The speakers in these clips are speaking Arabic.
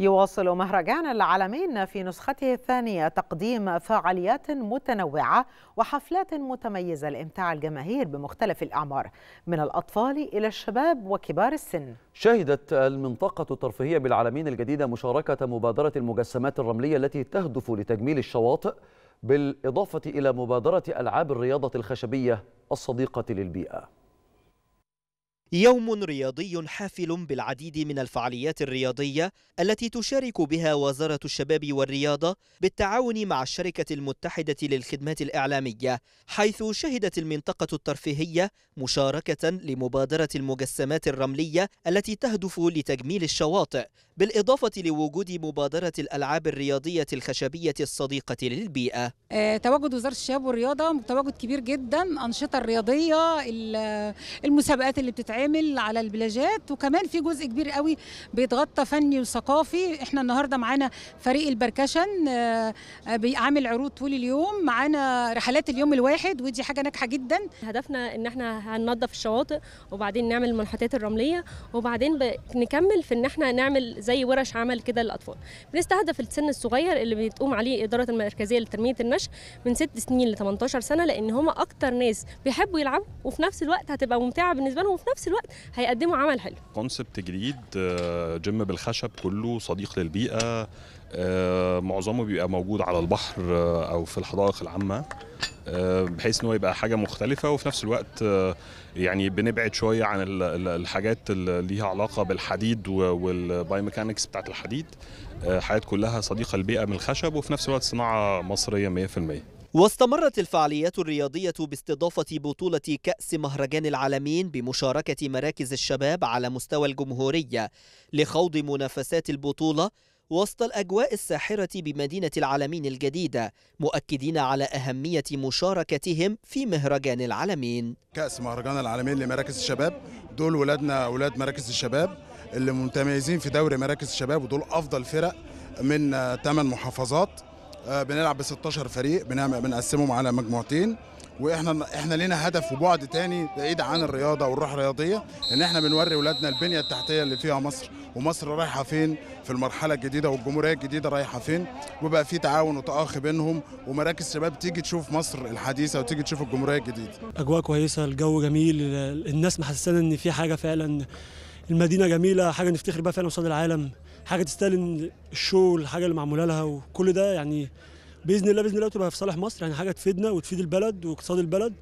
يواصل مهرجان العالمين في نسخته الثانية تقديم فعاليات متنوعة وحفلات متميزة لإمتاع الجماهير بمختلف الأعمار من الأطفال إلى الشباب وكبار السن شهدت المنطقة الترفيهية بالعالمين الجديدة مشاركة مبادرة المجسمات الرملية التي تهدف لتجميل الشواطئ بالإضافة إلى مبادرة ألعاب الرياضة الخشبية الصديقة للبيئة يوم رياضي حافل بالعديد من الفعاليات الرياضية التي تشارك بها وزارة الشباب والرياضة بالتعاون مع الشركة المتحدة للخدمات الإعلامية حيث شهدت المنطقة الترفيهية مشاركة لمبادرة المجسمات الرملية التي تهدف لتجميل الشواطئ بالإضافة لوجود مبادرة الألعاب الرياضية الخشبية الصديقة للبيئة آه، تواجد وزارة الشباب والرياضة تواجد كبير جدا أنشطة الرياضية المسابقات اللي بتتعمل على البلاجات وكمان في جزء كبير قوي بيتغطى فني وثقافي احنا النهاردة معانا فريق البركشن آه، آه، بيعمل عروض طول اليوم معانا رحلات اليوم الواحد ودي حاجة ناجحة جدا هدفنا ان احنا هننظف الشواطئ وبعدين نعمل المنحوتات الرملية وبعدين نكمل في ان احنا نعمل زي ورش عمل كده للاطفال بنستهدف السن الصغير اللي بتقوم عليه اداره المركزيه لتنميه النشء من 6 سنين ل 18 سنه لان هم اكتر ناس بيحبوا يلعبوا وفي نفس الوقت هتبقى ممتعه بالنسبه لهم وفي نفس الوقت هيقدموا عمل حلو كونسبت جديد آه، جيم بالخشب كله صديق للبيئه آه، معظمه بيبقى موجود على البحر آه، او في الحدائق العامه آه، بحيث ان هو يبقى حاجه مختلفه وفي نفس الوقت آه، يعني بنبعد شويه عن الحاجات اللي ليها علاقه بالحديد والبايوميكانكس بتاعت الحديد آه، حاجات كلها صديقه للبيئه من الخشب وفي نفس الوقت صناعه مصريه 100% واستمرت الفعاليات الرياضية باستضافة بطولة كأس مهرجان العالمين بمشاركة مراكز الشباب على مستوى الجمهورية لخوض منافسات البطولة وسط الأجواء الساحرة بمدينة العالمين الجديدة مؤكدين على أهمية مشاركتهم في مهرجان العالمين كأس مهرجان العالمين لمراكز الشباب دول ولادنا ولاد مراكز الشباب اللي متميزين في دوري مراكز الشباب ودول أفضل فرق من 8 محافظات آه، بنلعب ب 16 فريق بنقسمهم على مجموعتين واحنا احنا لينا هدف وبعد تاني بعيد عن الرياضه والروح الرياضيه ان احنا بنوري ولادنا البنيه التحتيه اللي فيها مصر ومصر رايحه فين في المرحله الجديده والجمهوريه الجديده رايحه فين وبقى في تعاون وتاخي بينهم ومراكز شباب تيجي تشوف مصر الحديثه وتيجي تشوف الجمهوريه الجديده اجواء كويسه الجو جميل الناس محسسانة ان في حاجه فعلا المدينه جميله حاجه نفتخر بها فعلا قصاد العالم حاجه تستاهل الشو الحاجه اللي معموله لها وكل ده يعني باذن الله باذن الله تبقى في صالح مصر يعني حاجه تفيدنا وتفيد البلد واقتصاد البلد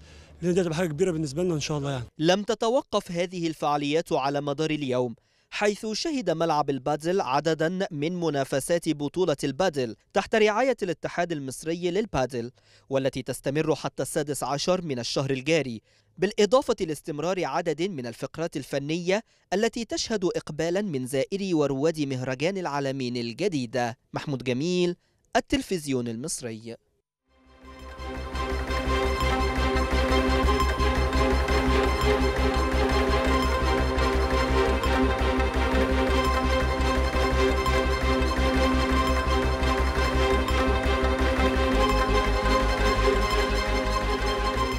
لان دي هتبقى حاجه كبيره بالنسبه لنا ان شاء الله يعني لم تتوقف هذه الفعاليات على مدار اليوم حيث شهد ملعب البادل عددا من منافسات بطولة البادل تحت رعاية الاتحاد المصري للبادل والتي تستمر حتى السادس عشر من الشهر الجاري بالإضافة لاستمرار عدد من الفقرات الفنية التي تشهد إقبالا من زائري ورواد مهرجان العالمين الجديدة محمود جميل التلفزيون المصري